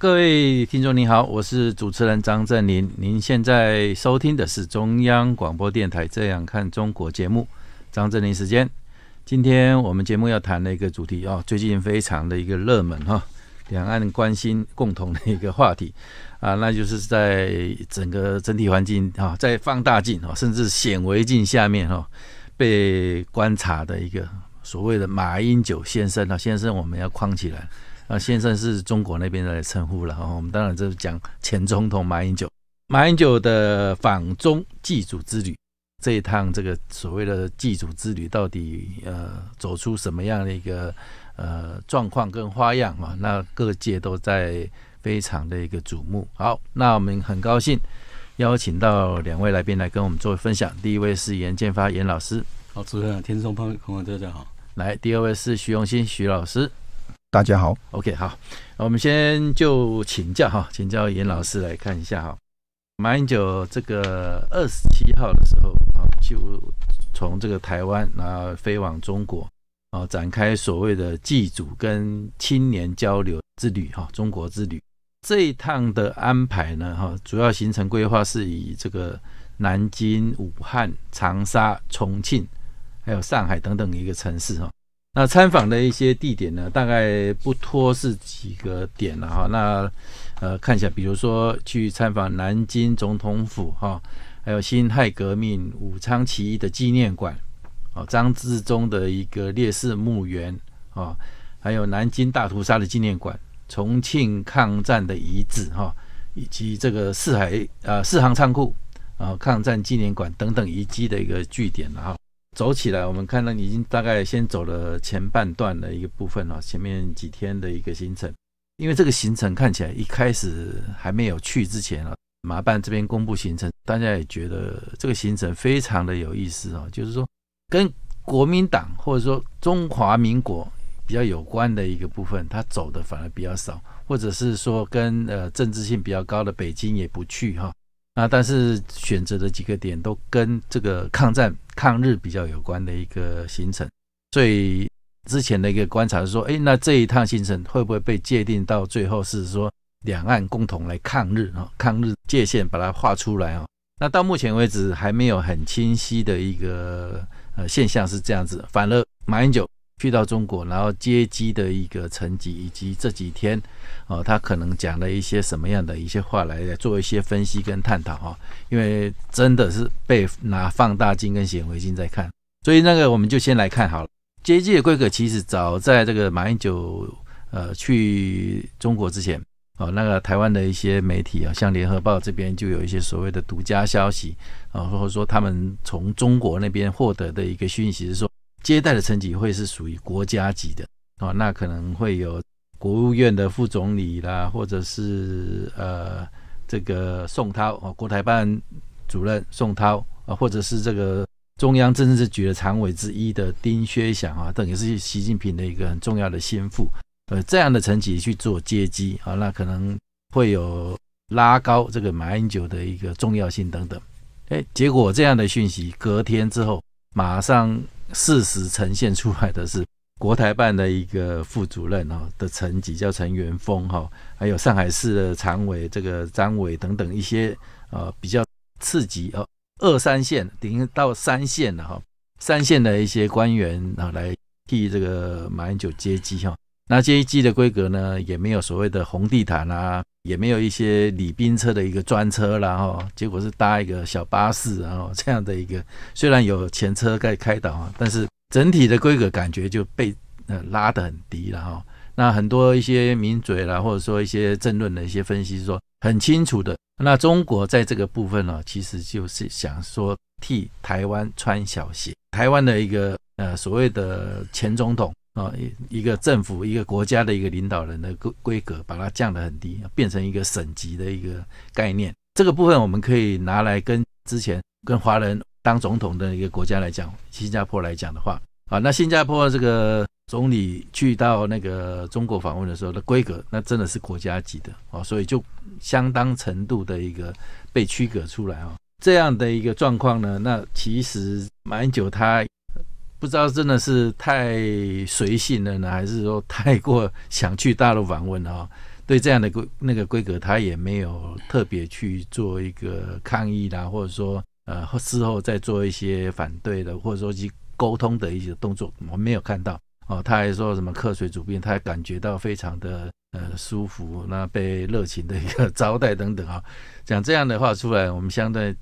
各位听众您好，我是主持人张振林。您现在收听的是中央广播电台《这样看中国》节目，张振林时间。今天我们节目要谈的一个主题哦，最近非常的一个热门哈，两岸关心共同的一个话题啊，那就是在整个整体环境啊，在放大镜啊，甚至显微镜下面哈，被观察的一个所谓的马英九先生啊，先生我们要框起来。那先生是中国那边的称呼了哈。我们当然就是讲前总统马英九，马英九的访中祭祖之旅，这一趟这个所谓的祭祖之旅，到底呃走出什么样的一个呃状况跟花样嘛？那各界都在非常的一个瞩目。好，那我们很高兴邀请到两位来宾来跟我们做分享。第一位是严建发严老师，好，主持人听众朋孔老师好，来，第二位是徐永新徐老师。大家好，OK，好，我们先就请教哈，请教严老师来看一下哈。马英九这个二十七号的时候啊，就从这个台湾啊飞往中国啊，展开所谓的祭祖跟青年交流之旅哈，中国之旅。这一趟的安排呢哈，主要行程规划是以这个南京、武汉、长沙、重庆，还有上海等等一个城市哈。那参访的一些地点呢，大概不脱是几个点了哈。那呃，看一下，比如说去参访南京总统府哈，还有辛亥革命、武昌起义的纪念馆，哦，张自忠的一个烈士墓园，哦，还有南京大屠杀的纪念馆、重庆抗战的遗址哈，以及这个四海啊四行仓库啊抗战纪念馆等等遗迹的一个据点了哈。走起来，我们看到已经大概先走了前半段的一个部分了，前面几天的一个行程。因为这个行程看起来一开始还没有去之前啊，马办这边公布行程，大家也觉得这个行程非常的有意思啊，就是说跟国民党或者说中华民国比较有关的一个部分，他走的反而比较少，或者是说跟呃政治性比较高的北京也不去哈啊，但是选择的几个点都跟这个抗战。抗日比较有关的一个行程，最之前的一个观察是说，哎，那这一趟行程会不会被界定到最后是说两岸共同来抗日啊？抗日界限把它画出来啊？那到目前为止还没有很清晰的一个呃现象是这样子。反而马英九。去到中国，然后接机的一个成绩，以及这几天哦，他可能讲了一些什么样的一些话来做一些分析跟探讨哈，因为真的是被拿放大镜跟显微镜在看，所以那个我们就先来看好了。接机的规格其实早在这个马英九呃去中国之前哦，那个台湾的一些媒体啊，像联合报这边就有一些所谓的独家消息啊，或者说他们从中国那边获得的一个讯息是说。接待的层级会是属于国家级的啊，那可能会有国务院的副总理啦，或者是呃这个宋涛啊，国台办主任宋涛啊，或者是这个中央政治局的常委之一的丁薛祥啊，等于是习近平的一个很重要的心腹，呃，这样的层级去做接机啊，那可能会有拉高这个马英九的一个重要性等等。哎，结果这样的讯息隔天之后马上。事实呈现出来的是国台办的一个副主任哈的层级叫陈元峰哈，还有上海市的常委这个张伟等等一些呃比较次级啊二三线等到三线了哈，三线的一些官员啊来替这个马英九接机哈。那这一季的规格呢，也没有所谓的红地毯啊，也没有一些礼宾车的一个专车啦，哈，结果是搭一个小巴士，然后 这样的一个，虽然有前车盖开导啊，但是整体的规格感觉就被呃拉得很低了，哈。那很多一些名嘴啦，或者说一些政论的一些分析说，很清楚的，那中国在这个部分呢，其实就是想说替台湾穿小鞋，台湾的一个呃所谓的前总统。啊，一一个政府、一个国家的一个领导人的规规格，把它降得很低，变成一个省级的一个概念。这个部分我们可以拿来跟之前跟华人当总统的一个国家来讲，新加坡来讲的话，啊，那新加坡这个总理去到那个中国访问的时候的规格，那真的是国家级的啊，所以就相当程度的一个被区隔出来啊。这样的一个状况呢，那其实蛮久他。不知道真的是太随性了呢，还是说太过想去大陆访问啊？对这样的规那个规格，他也没有特别去做一个抗议啦，或者说呃事后再做一些反对的，或者说去沟通的一些动作，我们没有看到哦。他还说什么客随主便，他还感觉到非常的呃舒服，那被热情的一个招待等等啊，讲这样的话出来，我们相对。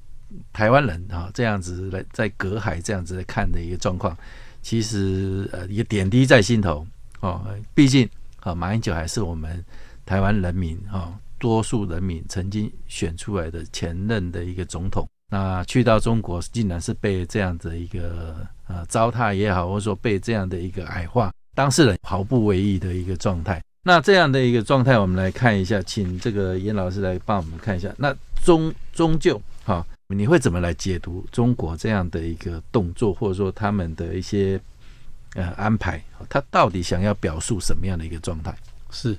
台湾人啊，这样子来在隔海这样子来看的一个状况，其实呃，一个点滴在心头哦。毕竟啊，马英九还是我们台湾人民啊，多数人民曾经选出来的前任的一个总统，那去到中国，竟然是被这样的一个呃糟蹋也好，或者说被这样的一个矮化，当事人毫不为意的一个状态。那这样的一个状态，我们来看一下，请这个严老师来帮我们看一下。那终终究哈。你会怎么来解读中国这样的一个动作，或者说他们的一些呃安排？他到底想要表述什么样的一个状态？是，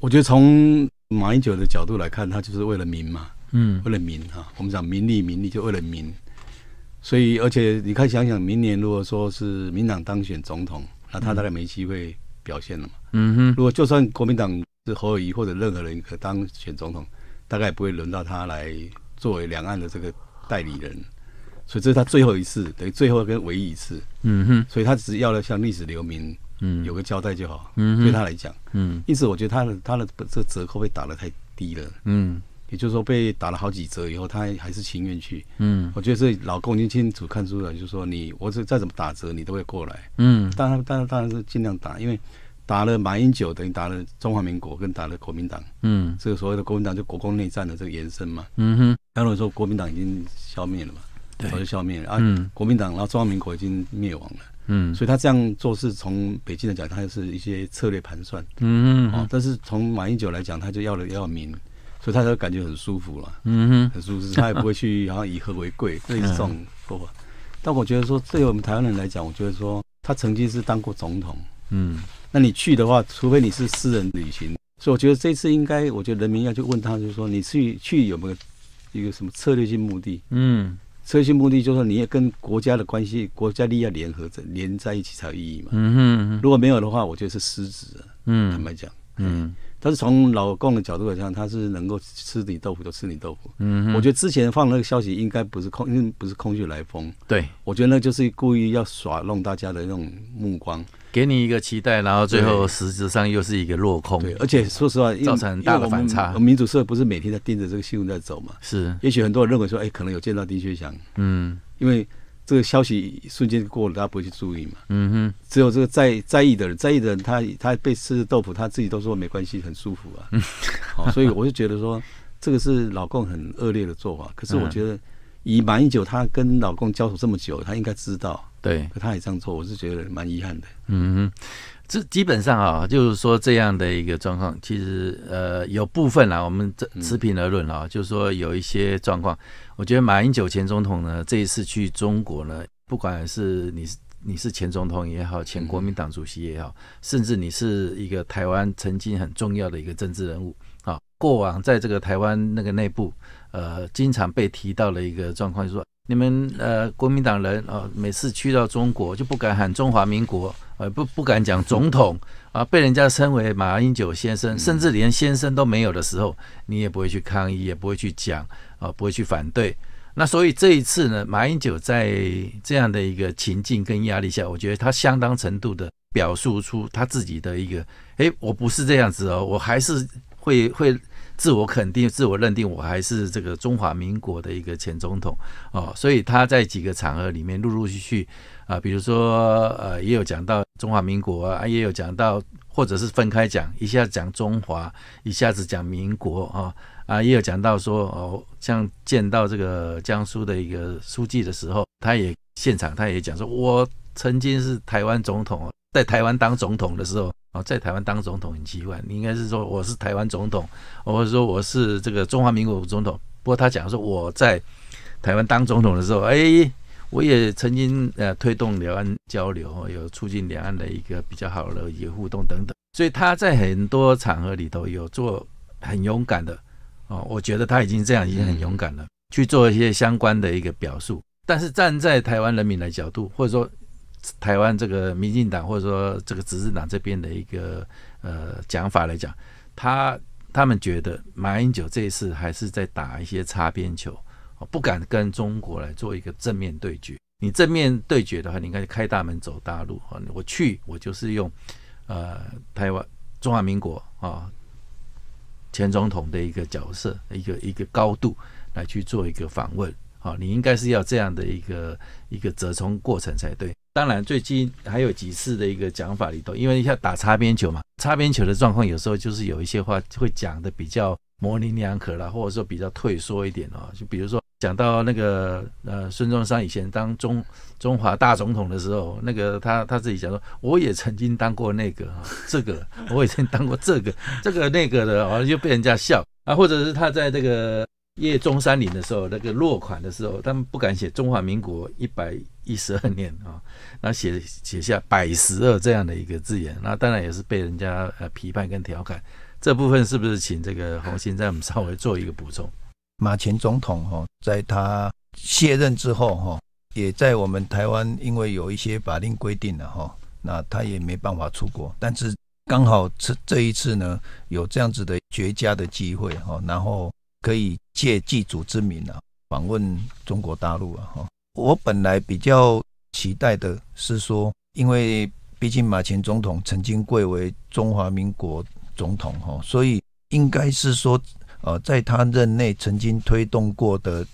我觉得从马英九的角度来看，他就是为了民嘛，嗯，为了民啊。我们讲民利，民利就为了民。所以，而且你看，想想明年如果说是民党当选总统，那他大概没机会表现了嘛。嗯哼。如果就算国民党是侯友谊或者任何人可当选总统，大概也不会轮到他来。作为两岸的这个代理人，所以这是他最后一次，等于最后跟唯一一次。嗯哼，所以他只要了向历史留名，嗯，有个交代就好。嗯对他来讲，嗯，因此我觉得他的他的这个折扣被打的太低了。嗯，也就是说被打了好几折以后，他还是情愿去。嗯，我觉得这老公经清楚看出了，就是说你我是再怎么打折，你都会过来。嗯，当然当然当然是尽量打，因为。打了马英九，等于打了中华民国，跟打了国民党。嗯，这个所谓的国民党，就国共内战的这个延伸嘛。嗯哼。当然说国民党已经消灭了嘛，早就消灭了啊。嗯。国民党然后中华民国已经灭亡了。嗯。所以他这样做，是从北京来讲，他是一些策略盘算。嗯哼。哦，但是从马英九来讲，他就要了要名，所以他就感觉很舒服了。嗯哼。很舒服，他也不会去好像以和为贵，对送不？但我觉得说，对于我们台湾人来讲，我觉得说，他曾经是当过总统。嗯。那你去的话，除非你是私人旅行，所以我觉得这次应该，我觉得人民要去问他，就是说你去去有没有一个什么策略性目的？嗯，策略性目的就是说你要跟国家的关系，国家利益联合着连在一起才有意义嘛。嗯哼，如果没有的话，我觉得是失职。嗯，坦白讲，嗯，但是从老共的角度来讲，他是能够吃你豆腐就吃你豆腐。嗯我觉得之前放那个消息应该不是空，因为不是空穴来风。对，我觉得那就是故意要耍弄大家的那种目光。给你一个期待，然后最后实质上又是一个落空。对，而且说实话，造成很大的反差。民主社不是每天在盯着这个新闻在走嘛？是。也许很多人认为说，哎，可能有见到丁薛祥。嗯。因为这个消息瞬间过了，大家不会去注意嘛。嗯哼。只有这个在在意的人，在意的人，他他被吃豆腐，他自己都说没关系，很舒服啊。所以我就觉得说，这个是老公很恶劣的做法。可是我觉得，以马英九她跟老公交手这么久，她应该知道。对，可他也这样做，我是觉得蛮遗憾的。嗯，这基本上啊，就是说这样的一个状况，其实呃，有部分啦，我们这持平而论啊，就是说有一些状况，我觉得马英九前总统呢，这一次去中国呢，不管是你是你是前总统也好，前国民党主席也好，甚至你是一个台湾曾经很重要的一个政治人物啊，过往在这个台湾那个内部呃，经常被提到的一个状况就是。你们呃，国民党人啊，每次去到中国就不敢喊中华民国，呃，不不敢讲总统啊，被人家称为马英九先生，甚至连先生都没有的时候，你也不会去抗议，也不会去讲啊，不会去反对。那所以这一次呢，马英九在这样的一个情境跟压力下，我觉得他相当程度的表述出他自己的一个，哎，我不是这样子哦，我还是会会。自我肯定、自我认定，我还是这个中华民国的一个前总统哦，所以他在几个场合里面陆陆续续啊，比如说呃，也有讲到中华民国啊，也有讲到，或者是分开讲，一下讲中华，一下子讲民国啊啊，也有讲到说哦，像见到这个江苏的一个书记的时候，他也现场他也讲说，我曾经是台湾总统，在台湾当总统的时候。哦，在台湾当总统很奇怪，你应该是说我是台湾总统，或者说我是这个中华民国总统。不过他讲说我在台湾当总统的时候，哎，我也曾经呃推动两岸交流，有促进两岸的一个比较好的一个互动等等。所以他在很多场合里头有做很勇敢的，哦，我觉得他已经这样已经很勇敢了，去做一些相关的一个表述。但是站在台湾人民的角度，或者说。台湾这个民进党或者说这个执政党这边的一个呃讲法来讲，他他们觉得马英九这一次还是在打一些擦边球，不敢跟中国来做一个正面对决。你正面对决的话，你应该开大门走大路啊！我去，我就是用呃台湾中华民国啊前总统的一个角色、一个一个高度来去做一个访问。好，你应该是要这样的一个一个折冲过程才对。当然，最近还有几次的一个讲法里头，因为要打擦边球嘛，擦边球的状况有时候就是有一些话会讲的比较模棱两可啦，或者说比较退缩一点哦。就比如说讲到那个呃，孙中山以前当中中华大总统的时候，那个他他自己讲说，我也曾经当过那个啊，这个我以经当过这个这个那个的，好像就被人家笑啊，或者是他在这个。夜中山林的时候，那个落款的时候，他们不敢写中华民国一百一十二年啊，那写写下百十二这样的一个字眼，那当然也是被人家呃批判跟调侃。这部分是不是请这个洪兴在我们稍微做一个补充？马前总统哦，在他卸任之后哈，也在我们台湾，因为有一些法令规定了哈，那他也没办法出国。但是刚好这这一次呢，有这样子的绝佳的机会哈，然后。可以借祭祖之名啊，访问中国大陆啊，哈！我本来比较期待的是说，因为毕竟马前总统曾经贵为中华民国总统，哈，所以应该是说，呃，在他任内曾经推动过的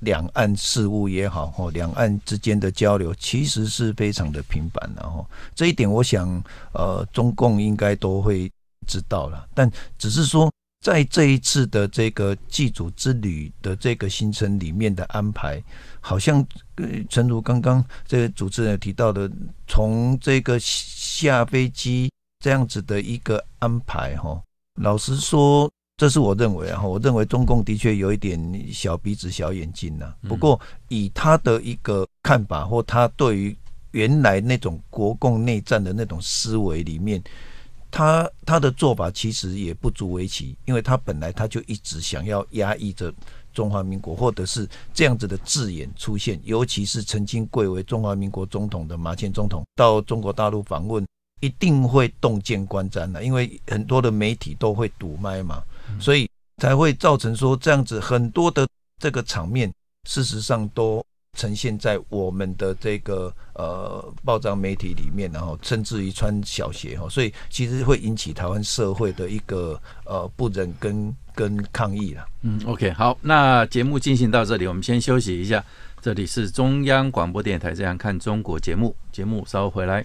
两岸事务也好，哈，两岸之间的交流其实是非常的平繁的，哈，这一点我想，呃，中共应该都会知道了，但只是说。在这一次的这个祭祖之旅的这个行程里面的安排，好像，陈如刚刚这个主持人提到的，从这个下飞机这样子的一个安排，哈，老实说，这是我认为啊，我认为中共的确有一点小鼻子小眼睛呐。不过，以他的一个看法或他对于原来那种国共内战的那种思维里面。他他的做法其实也不足为奇，因为他本来他就一直想要压抑着中华民国，或者是这样子的字眼出现。尤其是曾经贵为中华民国总统的马前总统到中国大陆访问，一定会洞见观瞻的，因为很多的媒体都会堵麦嘛，所以才会造成说这样子很多的这个场面，事实上都。呈现在我们的这个呃报章媒体里面，然后甚至于穿小鞋哈，所以其实会引起台湾社会的一个呃不忍跟跟抗议了。嗯，OK，好，那节目进行到这里，我们先休息一下。这里是中央广播电台，这样看中国节目，节目稍后回来。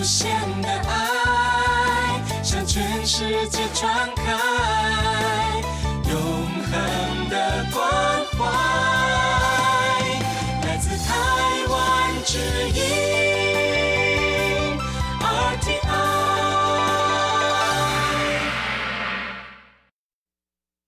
无限的爱向全世界传开，永恒的关怀来自台湾之音 r t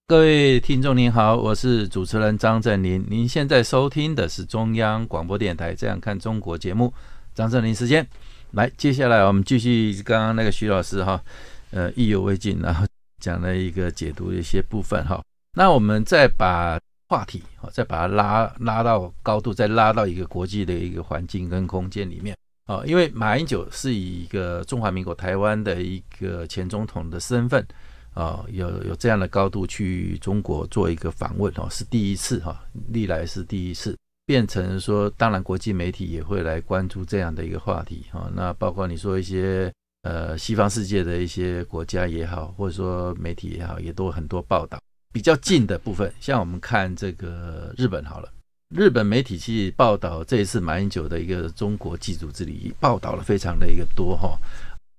各位听众您好，我是主持人张振林，您现在收听的是中央广播电台《这样看中国》节目，张振林时间。来，接下来我们继续刚刚那个徐老师哈，呃，意犹未尽，然后讲了一个解读的一些部分哈。那我们再把话题啊，再把它拉拉到高度，再拉到一个国际的一个环境跟空间里面啊。因为马英九是以一个中华民国台湾的一个前总统的身份啊，有有这样的高度去中国做一个访问哦，是第一次哈，历来是第一次。变成说，当然国际媒体也会来关注这样的一个话题哈，那包括你说一些呃西方世界的一些国家也好，或者说媒体也好，也都很多报道。比较近的部分，像我们看这个日本好了，日本媒体去报道这一次马英九的一个中国祭祖之旅，报道了非常的一个多哈，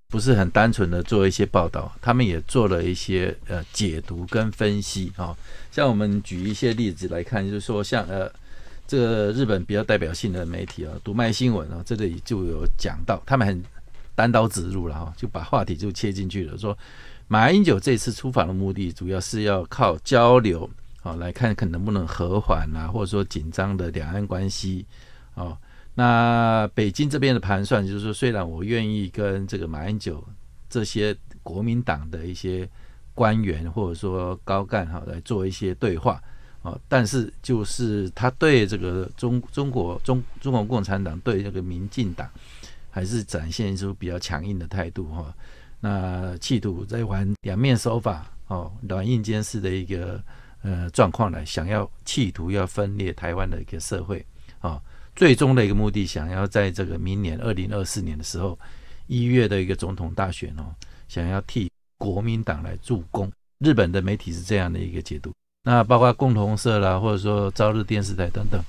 不是很单纯的做一些报道，他们也做了一些呃解读跟分析哈，像我们举一些例子来看，就是说像呃。这个日本比较代表性的媒体啊，读卖新闻啊，这里就有讲到，他们很单刀直入了哈，就把话题就切进去了，说马英九这次出访的目的主要是要靠交流啊，来看看能不能和缓啊，或者说紧张的两岸关系哦。那北京这边的盘算就是说，虽然我愿意跟这个马英九这些国民党的一些官员或者说高干哈来做一些对话。啊，但是就是他对这个中中国中中国共产党对这个民进党，还是展现出比较强硬的态度哈。那企图在玩两面手法，哦，软硬兼施的一个呃状况呢，想要企图要分裂台湾的一个社会啊，最终的一个目的，想要在这个明年二零二四年的时候一月的一个总统大选哦，想要替国民党来助攻。日本的媒体是这样的一个解读。那包括共同社啦，或者说朝日电视台等等，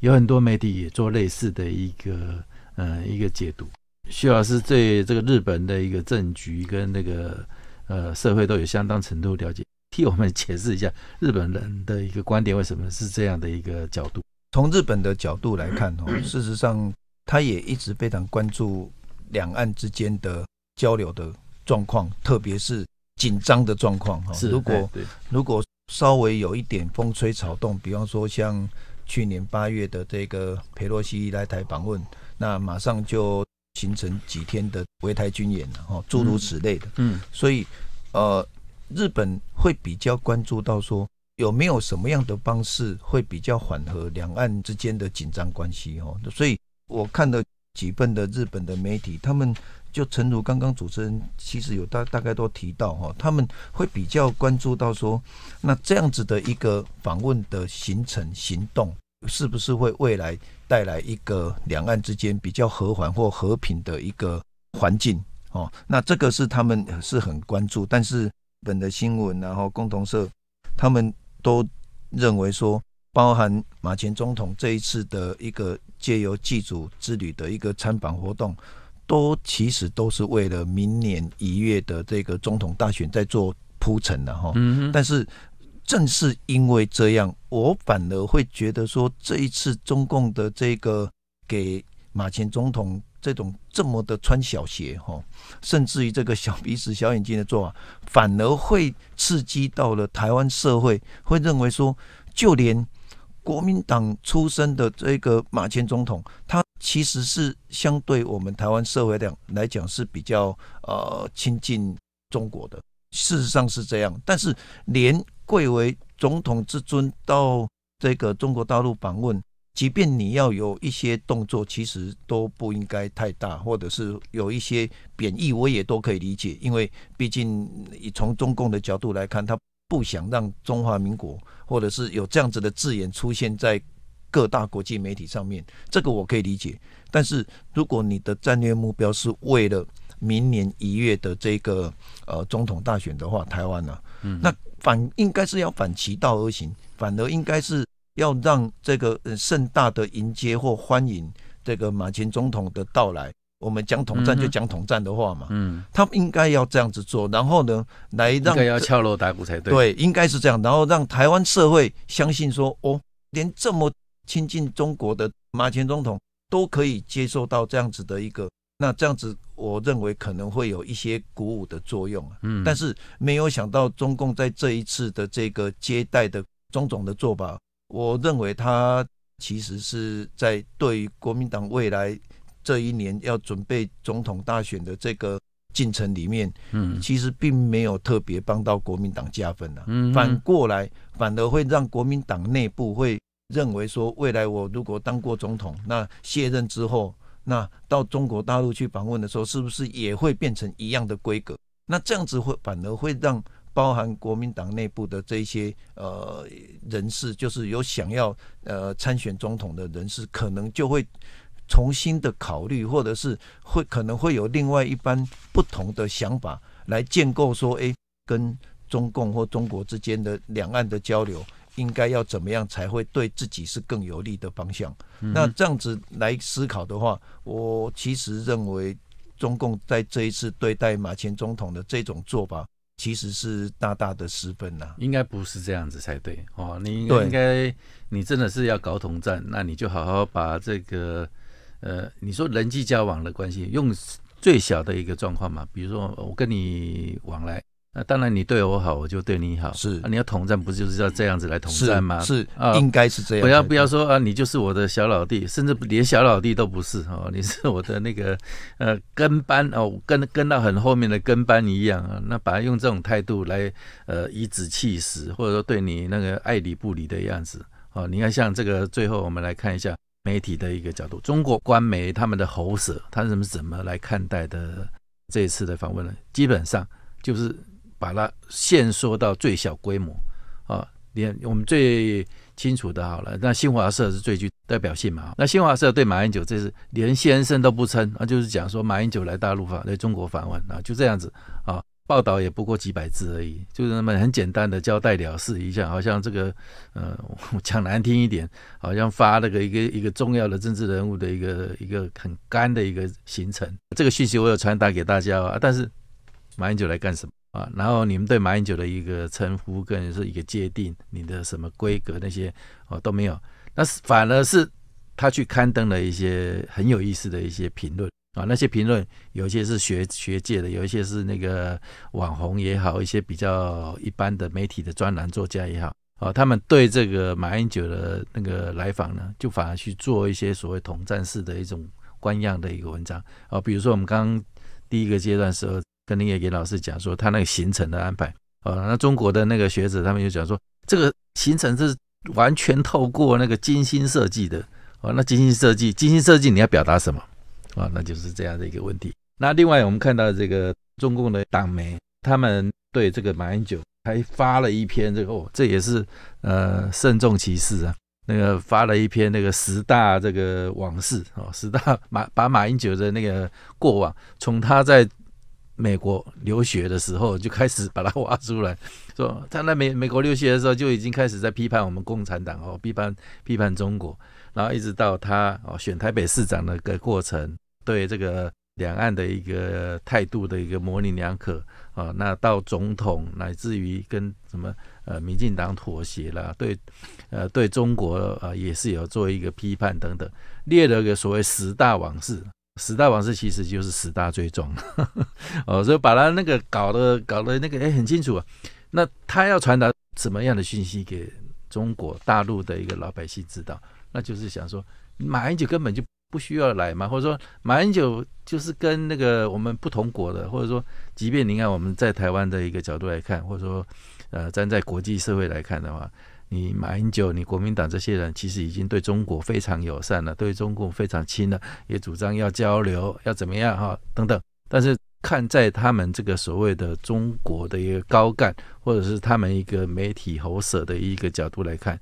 有很多媒体也做类似的一个，呃，一个解读。徐老师对这个日本的一个政局跟那个呃社会都有相当程度了解，替我们解释一下日本人的一个观点为什么是这样的一个角度。从日本的角度来看哦，事实上他也一直非常关注两岸之间的交流的状况，特别是紧张的状况哈。如果如果。稍微有一点风吹草动，比方说像去年八月的这个佩洛西来台访问，那马上就形成几天的围台军演了哈，诸如此类的。嗯，所以呃，日本会比较关注到说有没有什么样的方式会比较缓和两岸之间的紧张关系哦，所以我看的。几份的日本的媒体，他们就诚如刚刚主持人其实有大大概都提到哈，他们会比较关注到说，那这样子的一个访问的行程行动，是不是会未来带来一个两岸之间比较和缓或和平的一个环境哦？那这个是他们是很关注，但是日本的新闻然后共同社他们都认为说，包含马前总统这一次的一个。借由祭祖之旅的一个参访活动，都其实都是为了明年一月的这个总统大选在做铺陈的哈。嗯，但是正是因为这样，我反而会觉得说，这一次中共的这个给马前总统这种这么的穿小鞋哈，甚至于这个小鼻子小眼睛的做法，反而会刺激到了台湾社会，会认为说，就连。国民党出身的这个马前总统，他其实是相对我们台湾社会讲来讲是比较呃亲近中国的，事实上是这样。但是连贵为总统之尊到这个中国大陆访问，即便你要有一些动作，其实都不应该太大，或者是有一些贬义，我也都可以理解，因为毕竟从中共的角度来看，他。不想让中华民国或者是有这样子的字眼出现在各大国际媒体上面，这个我可以理解。但是如果你的战略目标是为了明年一月的这个呃总统大选的话，台湾呢，那反应该是要反其道而行，反而应该是要让这个盛大的迎接或欢迎这个马前总统的到来。我们讲统战就讲统战的话嘛，嗯，他应该要这样子做，然后呢，来让要敲锣打鼓才对，对，应该是这样，然后让台湾社会相信说，哦，连这么亲近中国的马前总统都可以接受到这样子的一个，那这样子，我认为可能会有一些鼓舞的作用嗯，但是没有想到中共在这一次的这个接待的种种的做法，我认为他其实是在对于国民党未来。这一年要准备总统大选的这个进程里面，嗯，其实并没有特别帮到国民党加分了。嗯，反过来，反而会让国民党内部会认为说，未来我如果当过总统，那卸任之后，那到中国大陆去访问的时候，是不是也会变成一样的规格？那这样子会反而会让包含国民党内部的这些呃人士，就是有想要呃参选总统的人士，可能就会。重新的考虑，或者是会可能会有另外一般不同的想法来建构，说哎，跟中共或中国之间的两岸的交流，应该要怎么样才会对自己是更有利的方向？那这样子来思考的话，我其实认为中共在这一次对待马前总统的这种做法，其实是大大的失分呐。应该不是这样子才对哦。你应该，你真的是要搞统战，那你就好好把这个。呃，你说人际交往的关系，用最小的一个状况嘛，比如说我跟你往来，那当然你对我好，我就对你好。是，你要统战不就是要这样子来统战吗？是，应该是这样。不要不要说啊，你就是我的小老弟，甚至连小老弟都不是哦，你是我的那个 呃跟班哦，跟跟到很后面的跟班一样啊。那把它用这种态度来呃以子气死，或者说对你那个爱理不理的样子哦，你看像这个最后我们来看一下。媒体的一个角度，中国官媒他们的喉舌，他是怎么来看待的这一次的访问呢？基本上就是把它限缩到最小规模啊。连我们最清楚的，好了，那新华社是最具代表性嘛。那新华社对马英九，这次连先生都不称，那就是讲说马英九来大陆访，来中国访问啊，就这样子啊。报道也不过几百字而已，就是那么很简单的交代了事一下，好像这个，呃，讲难听一点，好像发了个一个一个重要的政治人物的一个一个很干的一个行程。这个讯息我有传达给大家啊，但是马英九来干什么啊？然后你们对马英九的一个称呼，更是一个界定，你的什么规格那些哦都没有，那是反而是他去刊登了一些很有意思的一些评论。啊，那些评论有一些是学学界的，有一些是那个网红也好，一些比较一般的媒体的专栏作家也好，啊，他们对这个马英九的那个来访呢，就反而去做一些所谓统战式的一种官样的一个文章啊。比如说我们刚第一个阶段时候跟林也杰老师讲说，他那个行程的安排啊，那中国的那个学者他们就讲说，这个行程是完全透过那个精心设计的啊。那精心设计，精心设计你要表达什么？啊，那就是这样的一个问题。那另外，我们看到这个中共的党媒，他们对这个马英九还发了一篇，这个哦，这也是呃慎重其事啊。那个发了一篇那个十大这个往事哦，十大马把马英九的那个过往，从他在美国留学的时候就开始把他挖出来，说他在美美国留学的时候就已经开始在批判我们共产党哦，批判批判中国，然后一直到他哦选台北市长的个过程。对这个两岸的一个态度的一个模棱两可啊，那到总统乃至于跟什么呃民进党妥协啦，对，呃对中国啊也是有做一个批判等等，列了个所谓十大往事，十大往事其实就是十大罪状，哦，所以把他那个搞的搞的那个哎很清楚，啊。那他要传达什么样的讯息给中国大陆的一个老百姓知道，那就是想说马英九根本就。不需要来嘛？或者说马英九就是跟那个我们不同国的，或者说，即便你看我们在台湾的一个角度来看，或者说，呃，站在国际社会来看的话，你马英九、你国民党这些人其实已经对中国非常友善了，对中共非常亲了，也主张要交流，要怎么样哈等等。但是看在他们这个所谓的中国的一个高干，或者是他们一个媒体喉舌的一个角度来看，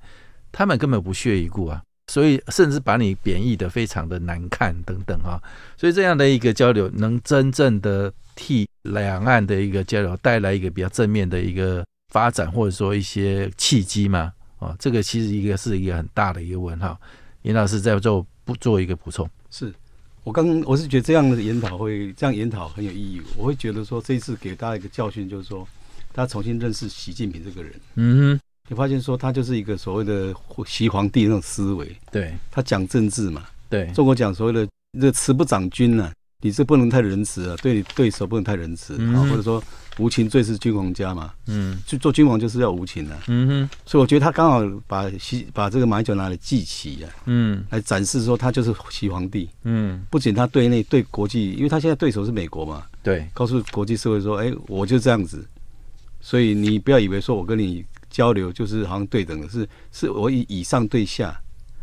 他们根本不屑一顾啊。所以甚至把你贬义的非常的难看等等啊，所以这样的一个交流能真正的替两岸的一个交流带来一个比较正面的一个发展，或者说一些契机嘛？啊，这个其实一个是一个很大的一个问号。严老师在做不做一个补充？是，我刚我是觉得这样的研讨会，这样研讨很有意义。我会觉得说，这一次给大家一个教训，就是说，大家重新认识习近平这个人。嗯。你发现说他就是一个所谓的习皇帝那种思维，对他讲政治嘛，对，中国讲所谓的“这慈不长君”呢，你是不能太仁慈啊，对对手不能太仁慈，或者说无情最是君王家嘛，嗯，去做君王就是要无情的，嗯哼，所以我觉得他刚好把西把这个马脚拿来祭旗啊，嗯，来展示说他就是习皇帝，嗯，不仅他对内对国际，因为他现在对手是美国嘛，对，告诉国际社会说，哎，我就这样子，所以你不要以为说我跟你。交流就是好像对等的是，是我以以上对下，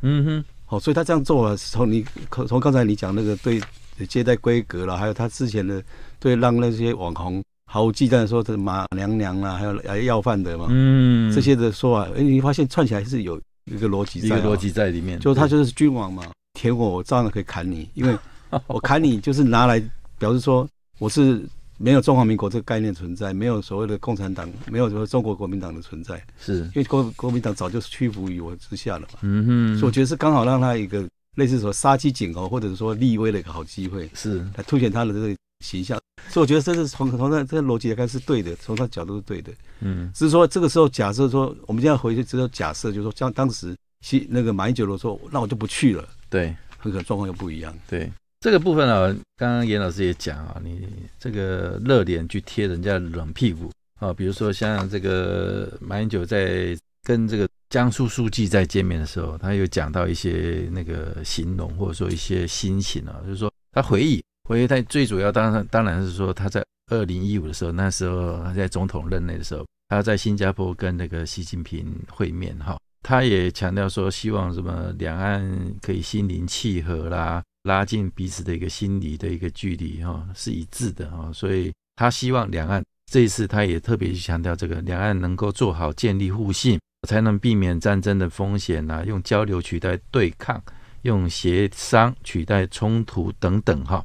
嗯哼，好，所以他这样做了。从你从刚才你讲那个对接待规格了，还有他之前的对让那些网红毫无忌惮说这马娘娘啦，还有要饭的嘛，嗯，这些的说啊，哎，你发现串起来是有一个逻辑，一个逻辑在里面，就他就是君王嘛，我，我照样可以砍你，因为 我砍你就是拿来表示说我是。没有中华民国这个概念存在，没有所谓的共产党，没有说中国国民党的存在，是因为国国民党早就屈服于我之下了嘛。嗯哼，所以我觉得是刚好让他一个类似说杀鸡儆猴，或者是说立威的一个好机会，是来凸显他的这个形象。所以我觉得这是从从他这个逻辑来看是对的，从他角度是对的。嗯，只是说这个时候假设说，我们现在回去只有假设，就是说像当时西那个马英九说，那我就不去了，对，很可能状况又不一样，对。这个部分啊，刚刚严老师也讲啊，你这个热脸去贴人家冷屁股啊，比如说像这个马英九在跟这个江苏书记在见面的时候，他有讲到一些那个形容或者说一些心情啊，就是说他回忆，回忆他最主要当然当然是说他在二零一五的时候，那时候他在总统任内的时候，他在新加坡跟那个习近平会面哈，他也强调说希望什么两岸可以心灵契合啦。拉近彼此的一个心理的一个距离哈，是一致的哦，所以他希望两岸这一次他也特别去强调，这个两岸能够做好建立互信，才能避免战争的风险啊，用交流取代对抗，用协商取代冲突等等哈。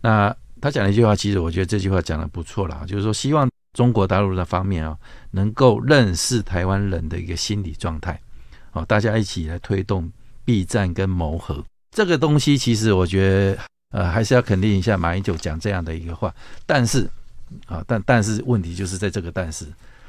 那他讲了一句话，其实我觉得这句话讲的不错了，就是说希望中国大陆的方面啊，能够认识台湾人的一个心理状态，好，大家一起来推动避战跟谋和。这个东西其实我觉得，呃，还是要肯定一下马英九讲这样的一个话。但是，啊，但但是问题就是在这个但是，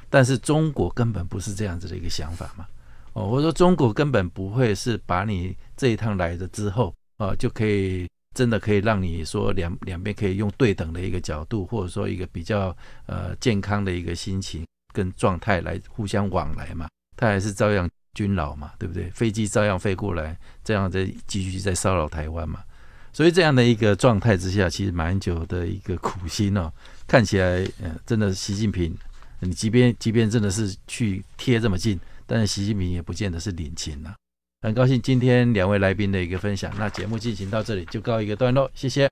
但是中国根本不是这样子的一个想法嘛。哦，我说中国根本不会是把你这一趟来了之后，啊，就可以真的可以让你说两两边可以用对等的一个角度，或者说一个比较呃健康的一个心情跟状态来互相往来嘛，他还是照样。军扰嘛，对不对？飞机照样飞过来，这样再继续在骚扰台湾嘛。所以这样的一个状态之下，其实蛮久的一个苦心哦，看起来，嗯，真的，习近平，你即便即便真的是去贴这么近，但是习近平也不见得是领情啊。很高兴今天两位来宾的一个分享，那节目进行到这里就告一个段落，谢谢。